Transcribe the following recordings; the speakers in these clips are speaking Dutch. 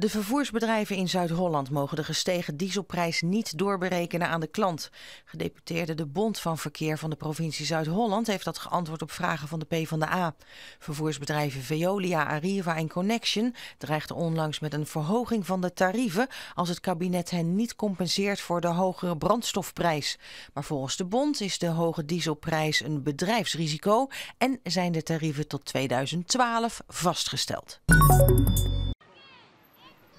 De vervoersbedrijven in Zuid-Holland mogen de gestegen dieselprijs niet doorberekenen aan de klant. Gedeputeerde de Bond van Verkeer van de provincie Zuid-Holland heeft dat geantwoord op vragen van de PvdA. Vervoersbedrijven Veolia, Arriva en Connection dreigden onlangs met een verhoging van de tarieven als het kabinet hen niet compenseert voor de hogere brandstofprijs. Maar volgens de Bond is de hoge dieselprijs een bedrijfsrisico en zijn de tarieven tot 2012 vastgesteld.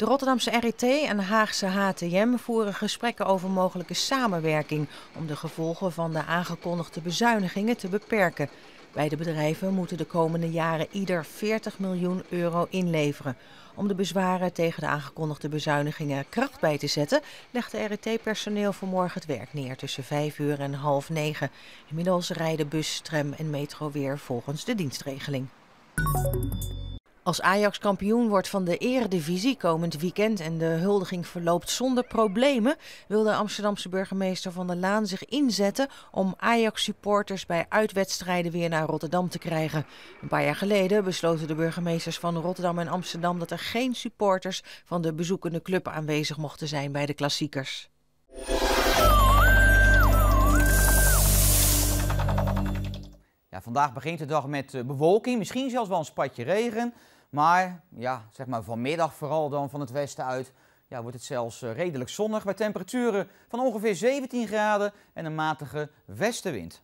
De Rotterdamse RET en de Haagse HTM voeren gesprekken over mogelijke samenwerking om de gevolgen van de aangekondigde bezuinigingen te beperken. Beide bedrijven moeten de komende jaren ieder 40 miljoen euro inleveren. Om de bezwaren tegen de aangekondigde bezuinigingen kracht bij te zetten, legt de RET-personeel vanmorgen het werk neer tussen 5 uur en half 9. Inmiddels rijden bus, tram en metro weer volgens de dienstregeling. Als Ajax kampioen wordt van de Eredivisie komend weekend en de huldiging verloopt zonder problemen, wil de Amsterdamse burgemeester Van der Laan zich inzetten om Ajax-supporters bij uitwedstrijden weer naar Rotterdam te krijgen. Een paar jaar geleden besloten de burgemeesters van Rotterdam en Amsterdam dat er geen supporters van de bezoekende club aanwezig mochten zijn bij de klassiekers. vandaag begint de dag met eh, bewolking, misschien zelfs wel een spatje regen. Maar ja, zeg maar vanmiddag vooral dan van het westen uit ja, wordt het zelfs eh, redelijk zonnig bij temperaturen van ongeveer 17 graden en een matige westenwind.